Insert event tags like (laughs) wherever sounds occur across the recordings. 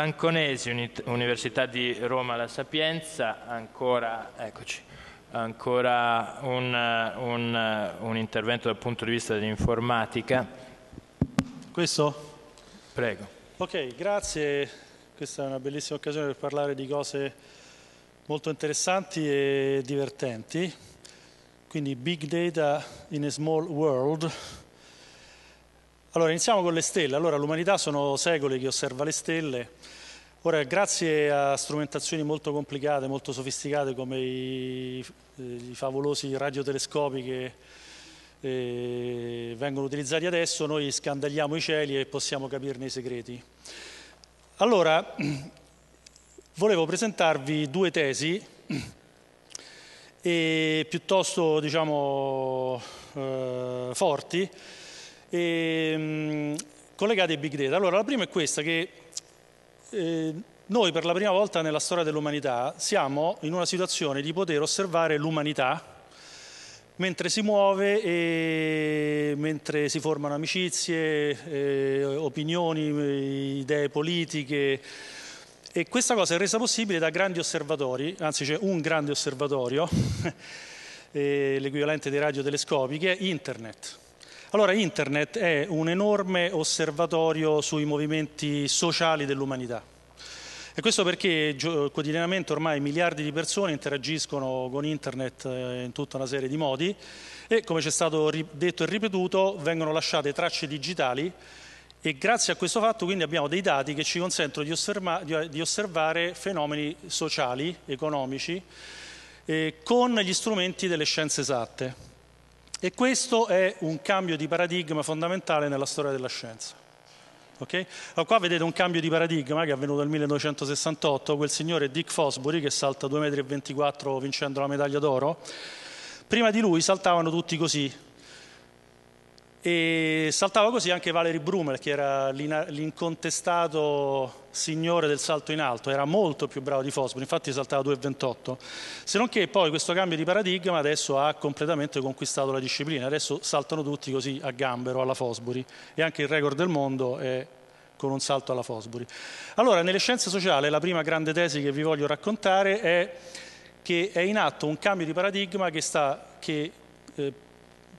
Panconesi, Uni Università di Roma La Sapienza, ancora, eccoci, ancora un, un, un, intervento dal punto di vista dell'informatica. Questo? Prego. Ok, grazie. Questa è una bellissima occasione per parlare di cose molto interessanti e divertenti. Quindi Big Data in a Small World. Allora, iniziamo con le stelle. Allora, l'umanità sono secoli che osserva le stelle Ora, grazie a strumentazioni molto complicate, molto sofisticate come i, eh, i favolosi radiotelescopi che eh, vengono utilizzati adesso, noi scandagliamo i cieli e possiamo capirne i segreti. Allora, volevo presentarvi due tesi e piuttosto diciamo, eh, forti e, mh, mm, collegate ai big data. Allora, la prima è questa che eh, noi per la prima volta nella storia dell'umanità siamo in una situazione di poter osservare l'umanità mentre si muove e mentre si formano amicizie, eh, opinioni, idee politiche. E questa cosa è resa possibile da grandi osservatori, anzi c'è un grande osservatorio, (laughs) eh, l'equivalente dei radiotelescopi, che è Internet. Allora, Internet è un enorme osservatorio sui movimenti sociali dell'umanità. E questo perché quotidianamente ormai miliardi di persone interagiscono con Internet eh, in tutta una serie di modi e, come ci è stato detto e ripetuto, vengono lasciate tracce digitali e grazie a questo fatto quindi abbiamo dei dati che ci consentono di, osserva di osservare fenomeni sociali, economici, eh, con gli strumenti delle scienze esatte. E questo è un cambio di paradigma fondamentale nella storia della scienza. Okay? Allora, qua vedete un cambio di paradigma che è avvenuto nel 1968, quel signore Dick Fosbury che salta 2,24 m vincendo la medaglia d'oro. Prima di lui saltavano tutti così, e saltava così anche Valery Brumel, che era l'incontestato signore del salto in alto, era molto più bravo di Fosbury, infatti saltava 2,28. Se non che poi questo cambio di paradigma adesso ha completamente conquistato la disciplina, adesso saltano tutti così a gambero alla Fosbury e anche il record del mondo è con un salto alla Fosbury. Allora, nelle scienze sociali la prima grande tesi che vi voglio raccontare è che è in atto un cambio di paradigma che sta... Che, eh,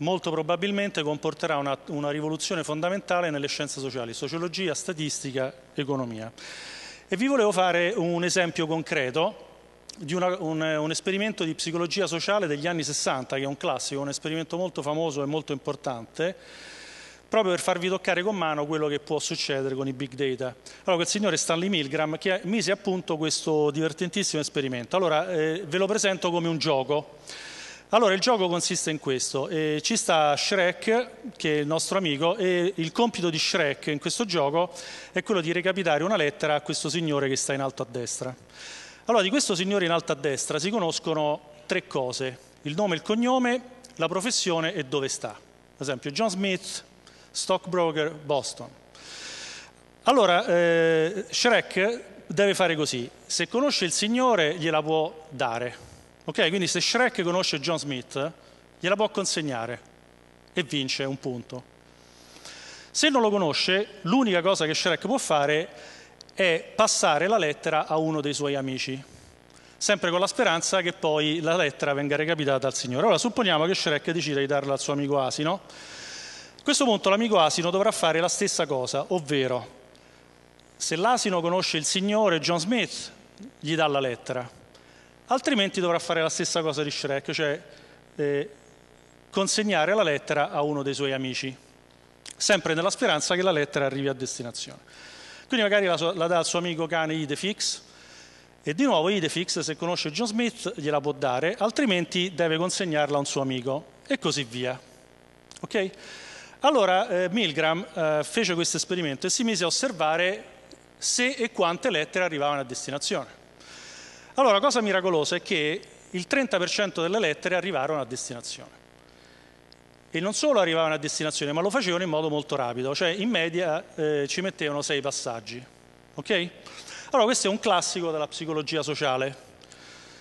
molto probabilmente comporterà una, una rivoluzione fondamentale nelle scienze sociali, sociologia, statistica, economia. E vi volevo fare un esempio concreto di una, un, un, esperimento di psicologia sociale degli anni 60, che è un classico, un esperimento molto famoso e molto importante, proprio per farvi toccare con mano quello che può succedere con i big data. Allora, quel signore Stanley Milgram che mise a punto questo divertentissimo esperimento. Allora, eh, ve lo presento come un gioco. Allora, il gioco consiste in questo. Eh, ci sta Shrek, che è il nostro amico, e il compito di Shrek in questo gioco è quello di recapitare una lettera a questo signore che sta in alto a destra. Allora, di questo signore in alto a destra si conoscono tre cose, il nome, il cognome, la professione e dove sta. Ad esempio, John Smith, stockbroker, Boston. Allora, eh, Shrek deve fare così, se conosce il signore gliela può dare, Ok, quindi se Shrek conosce John Smith, gliela può consegnare e vince un punto. Se non lo conosce, l'unica cosa che Shrek può fare è passare la lettera a uno dei suoi amici, sempre con la speranza che poi la lettera venga recapitata al Signore. Ora supponiamo che Shrek decida di darla al suo amico asino. A questo punto l'amico asino dovrà fare la stessa cosa, ovvero se l'asino conosce il Signore, John Smith gli dà la lettera altrimenti dovrà fare la stessa cosa di Shrek, cioè eh, consegnare la lettera a uno dei suoi amici, sempre nella speranza che la lettera arrivi a destinazione. Quindi magari la, la dà al suo amico cane Idefix e di nuovo Idefix, se conosce John Smith, gliela può dare, altrimenti deve consegnarla a un suo amico e così via. Okay? Allora eh, Milgram eh, fece questo esperimento e si mise a osservare se e quante lettere arrivavano a destinazione. Allora, la cosa miracolosa è che il 30% delle lettere arrivarono a destinazione. E non solo arrivavano a destinazione, ma lo facevano in modo molto rapido, cioè in media eh, ci mettevano sei passaggi. Ok? Allora, questo è un classico della psicologia sociale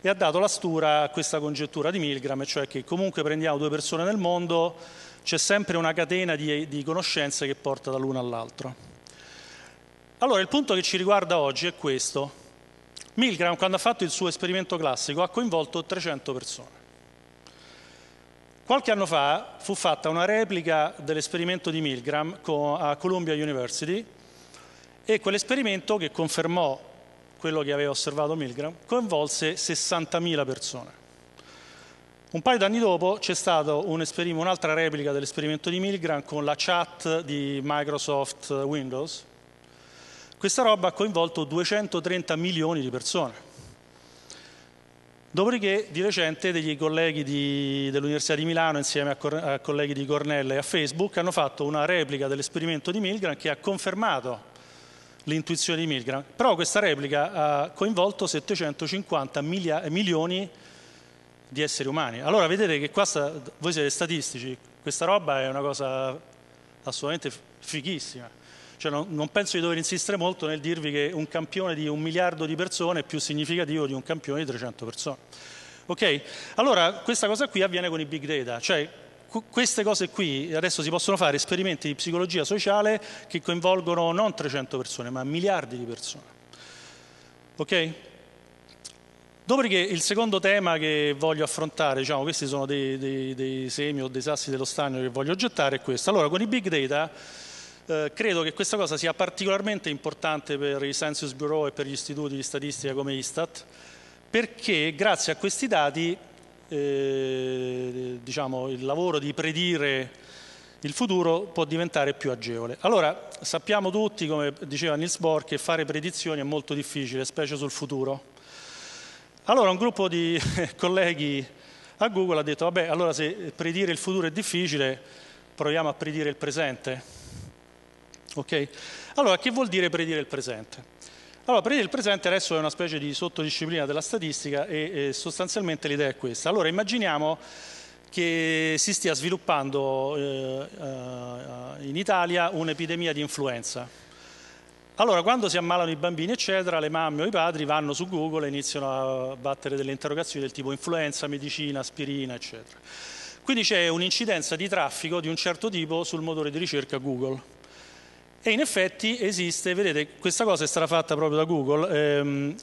e ha dato la stura a questa congettura di Milgram, cioè che comunque prendiamo due persone nel mondo, c'è sempre una catena di, di conoscenze che porta dall'una all'altro. Allora, il punto che ci riguarda oggi è questo. Milgram, quando ha fatto il suo esperimento classico, ha coinvolto 300 persone. Qualche anno fa fu fatta una replica dell'esperimento di Milgram a Columbia University e quell'esperimento che confermò quello che aveva osservato Milgram coinvolse 60.000 persone. Un paio d'anni dopo c'è stata un'altra replica dell'esperimento di Milgram con la chat di Microsoft Windows questa roba ha coinvolto 230 milioni di persone. Dopodiché, di recente, degli colleghi di, dell'Università di Milano, insieme a, cor, a, colleghi di Cornell e a Facebook, hanno fatto una replica dell'esperimento di Milgram che ha confermato l'intuizione di Milgram. Però questa replica ha coinvolto 750 milia, milioni di esseri umani. Allora vedete che qua sta, voi siete statistici, questa roba è una cosa assolutamente fighissima. Cioè, non, non penso di dover insistere molto nel dirvi che un campione di un miliardo di persone è più significativo di un campione di 300 persone. Ok? Allora, questa cosa qui avviene con i big data, cioè queste cose qui adesso si possono fare esperimenti di psicologia sociale che coinvolgono non 300 persone, ma miliardi di persone. Ok? Dopodiché il secondo tema che voglio affrontare, diciamo, questi sono dei, dei, dei semi o dei sassi dello stagno che voglio gettare, è questo. Allora, con i big data eh, credo che questa cosa sia particolarmente importante per i Census Bureau e per gli istituti di statistica come Istat, perché grazie a questi dati eh, diciamo, il lavoro di predire il futuro può diventare più agevole. Allora, sappiamo tutti, come diceva Niels Bohr, che fare predizioni è molto difficile, specie sul futuro. Allora un gruppo di (laughs) colleghi a Google ha detto, vabbè, allora se predire il futuro è difficile, proviamo a predire il presente. Okay? Allora, che vuol dire predire il presente? Allora, predire il presente adesso è una specie di sottodisciplina della statistica e, e sostanzialmente l'idea è questa. Allora, immaginiamo che si stia sviluppando eh, eh, in Italia un'epidemia di influenza. Allora, quando si ammalano i bambini, eccetera, le mamme o i padri vanno su Google e iniziano a battere delle interrogazioni del tipo influenza, medicina, aspirina, eccetera. Quindi c'è un'incidenza di traffico di un certo tipo sul motore di ricerca Google. E in effetti esiste, vedete, questa cosa è stata fatta proprio da Google. Ehm,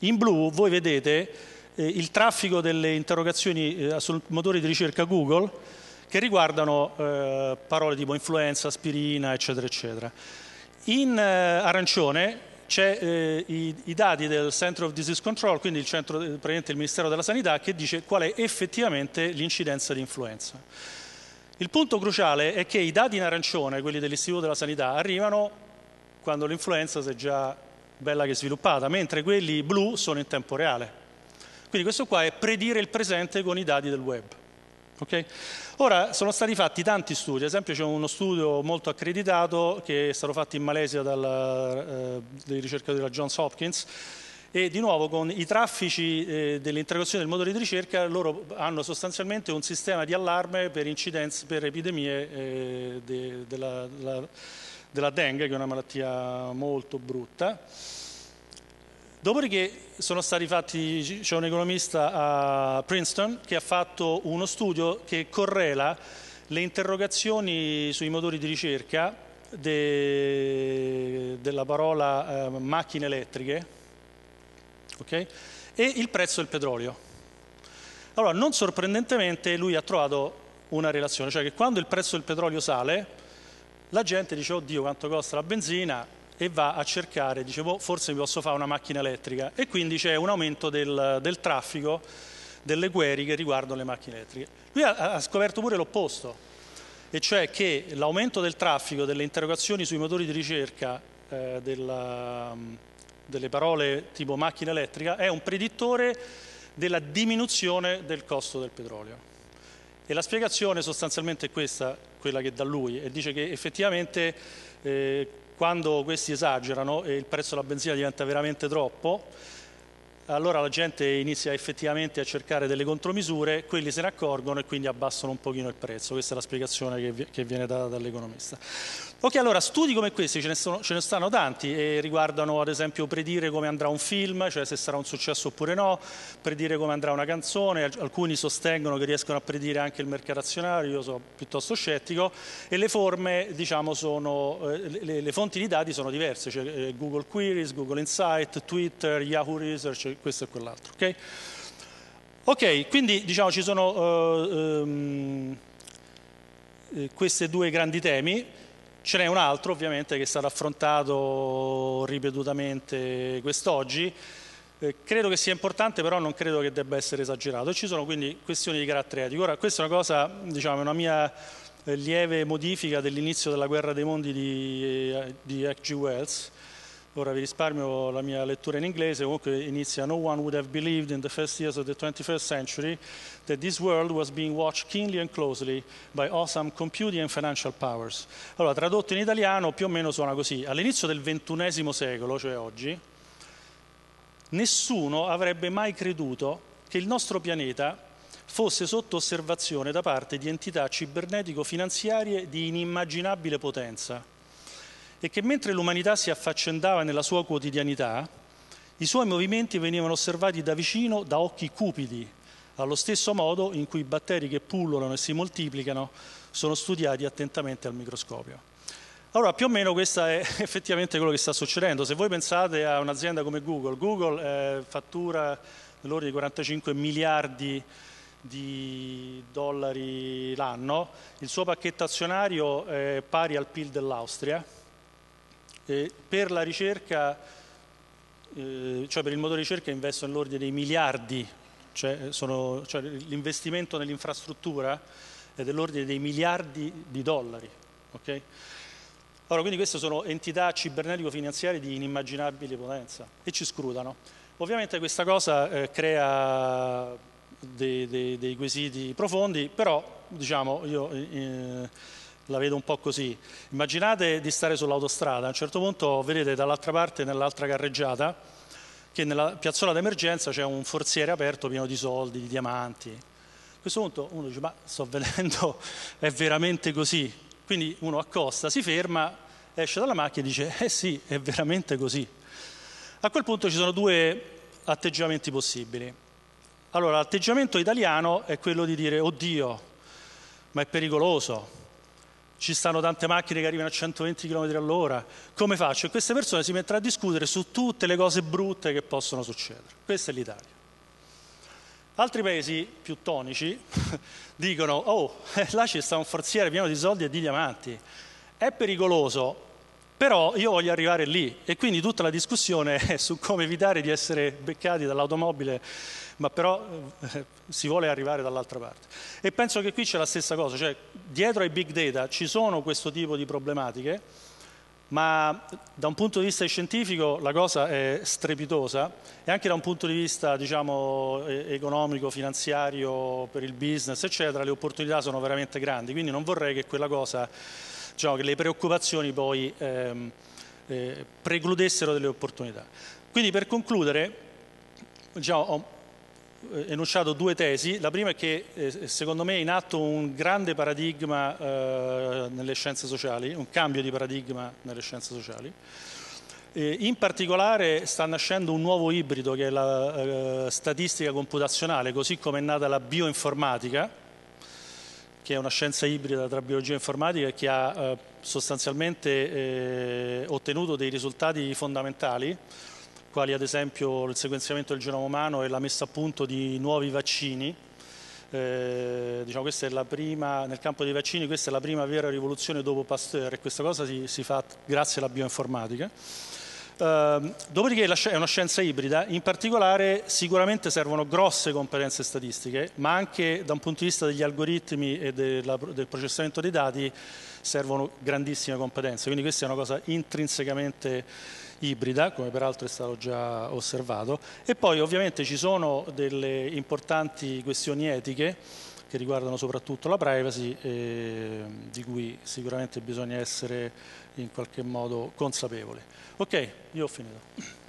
in blu voi vedete eh, il traffico delle interrogazioni eh, sul motore di ricerca Google che riguardano eh, parole tipo influenza, aspirina, eccetera, eccetera. In eh, arancione c'è eh, i, i, dati del Center of Disease Control, quindi il centro, eh, praticamente il Ministero della Sanità, che dice qual è effettivamente l'incidenza di influenza. Il punto cruciale è che i dati in arancione, quelli dell'Istituto della Sanità, arrivano quando l'influenza si è già bella che sviluppata, mentre quelli blu sono in tempo reale. Quindi questo qua è predire il presente con i dati del web. Okay? Ora, sono stati fatti tanti studi, ad esempio c'è uno studio molto accreditato che è stato fatto in Malesia dal, eh, dai ricercatori della Johns Hopkins, e di nuovo con i traffici eh, dell'integrazione del motore di ricerca loro hanno sostanzialmente un sistema di allarme per, incidenze, per epidemie eh, de, della, della, della dengue che è una malattia molto brutta. Dopodiché sono stati fatti, c'è un economista a Princeton che ha fatto uno studio che correla le interrogazioni sui motori di ricerca de, della parola eh, macchine elettriche Okay? E il prezzo del petrolio. Allora, non sorprendentemente, lui ha trovato una relazione, cioè che quando il prezzo del petrolio sale, la gente dice, oddio, oh quanto costa la benzina, e va a cercare, dicevo, boh, forse mi posso fare una macchina elettrica. E quindi c'è un aumento del, del traffico, delle query che riguardano le macchine elettriche. Lui ha, ha scoperto pure l'opposto, e cioè che l'aumento del traffico, delle interrogazioni sui motori di ricerca, eh, della delle parole tipo macchina elettrica, è un predittore della diminuzione del costo del petrolio. E la spiegazione sostanzialmente è questa, quella che dà lui, e dice che effettivamente eh, quando questi esagerano e il prezzo della benzina diventa veramente troppo, allora la gente inizia effettivamente a cercare delle contromisure, quelli se ne accorgono e quindi abbassano un pochino il prezzo, questa è la spiegazione che, che viene data dall'economista. Ok, allora studi come questi ce ne, sono, ce ne stanno tanti e riguardano ad esempio predire come andrà un film, cioè se sarà un successo oppure no, predire come andrà una canzone, alcuni sostengono che riescono a predire anche il mercato azionario, io sono piuttosto scettico, e le forme, diciamo, sono, eh, le, le fonti di dati sono diverse, cioè eh, Google Queries, Google Insight, Twitter, Yahoo Research, questo e quell'altro. Okay? ok, quindi diciamo ci sono uh, eh, um, ehm, eh, questi due grandi temi. Ce n'è un altro ovviamente che è stato affrontato ripetutamente quest'oggi. Eh, credo che sia importante, però non credo che debba essere esagerato. E ci sono quindi questioni di carattere etico. Ora, questa è una cosa, diciamo, una mia eh, lieve modifica dell'inizio della guerra dei mondi di, di H.G. Wells, Ora vi risparmio la mia lettura in inglese, comunque inizia No one would have believed in the first years of the 21st century that this world was being watched keenly and closely by awesome computing and financial powers. Allora, tradotto in italiano più o meno suona così. All'inizio del XXI secolo, cioè oggi, nessuno avrebbe mai creduto che il nostro pianeta fosse sotto osservazione da parte di entità cibernetico-finanziarie di inimmaginabile potenza è che mentre l'umanità si affaccendava nella sua quotidianità, i suoi movimenti venivano osservati da vicino da occhi cupidi, allo stesso modo in cui i batteri che pullulano e si moltiplicano sono studiati attentamente al microscopio. Allora, più o meno questo è (laughs) effettivamente quello che sta succedendo. Se voi pensate a un'azienda come Google, Google eh, fattura nell'ordine di 45 miliardi di dollari l'anno, il suo pacchetto azionario è pari al PIL dell'Austria, eh, per la ricerca, eh, cioè per il motore ricerca investo nell'ordine dei miliardi, cioè, eh, sono, cioè l'investimento nell'infrastruttura è dell'ordine dei miliardi di dollari. Okay? Allora, quindi queste sono entità cibernetico-finanziarie di inimmaginabile potenza e ci scrutano. Ovviamente questa cosa eh, crea dei, dei, dei, quesiti profondi, però diciamo io... Eh, la vedo un po' così. Immaginate di stare sull'autostrada, a un certo punto vedete dall'altra parte, nell'altra carreggiata, che nella piazzola d'emergenza c'è un forziere aperto pieno di soldi, di diamanti. A questo punto uno dice, ma sto vedendo, (laughs) è veramente così? Quindi uno accosta, si ferma, esce dalla macchina e dice, eh sì, è veramente così. A quel punto ci sono due atteggiamenti possibili. Allora, l'atteggiamento italiano è quello di dire, oddio, ma è pericoloso, ci stanno tante macchine che arrivano a 120 km all'ora, come faccio? E queste persone si metteranno a discutere su tutte le cose brutte che possono succedere. Questa è l'Italia. Altri paesi più tonici (laughs) dicono, oh, eh, là ci sta un forziere pieno di soldi e di diamanti, è pericoloso, però io voglio arrivare lì e quindi tutta la discussione è su come evitare di essere beccati dall'automobile, ma però eh, si vuole arrivare dall'altra parte. E penso che qui c'è la stessa cosa, cioè dietro ai big data ci sono questo tipo di problematiche, ma da un punto di vista scientifico la cosa è strepitosa e anche da un punto di vista diciamo, economico, finanziario, per il business, eccetera, le opportunità sono veramente grandi, quindi non vorrei che quella cosa diciamo che le preoccupazioni poi ehm, eh, precludessero delle opportunità. Quindi per concludere diciamo, ho eh, enunciato due tesi, la prima è che eh, secondo me è in atto un grande paradigma eh, nelle scienze sociali, un cambio di paradigma nelle scienze sociali, in particolare sta nascendo un nuovo ibrido che è la eh, statistica computazionale, così come è nata la bioinformatica, che è una scienza ibrida tra biologia e informatica che ha eh, sostanzialmente eh, ottenuto dei risultati fondamentali, quali ad esempio il sequenziamento del genoma umano e la messa a punto di nuovi vaccini. Eh, diciamo, prima, nel campo dei vaccini questa è la prima vera rivoluzione dopo Pasteur e questa cosa si, si fa grazie alla bioinformatica. Ehm, dopodiché è una scienza ibrida, in particolare sicuramente servono grosse competenze statistiche, ma anche da un punto di vista degli algoritmi e della, del processamento dei dati servono grandissime competenze, quindi questa è una cosa intrinsecamente ibrida, come peraltro è stato già osservato, e poi ovviamente ci sono delle importanti questioni etiche che riguardano soprattutto la privacy e di cui sicuramente bisogna essere in qualche modo consapevoli. Ok, io ho finito.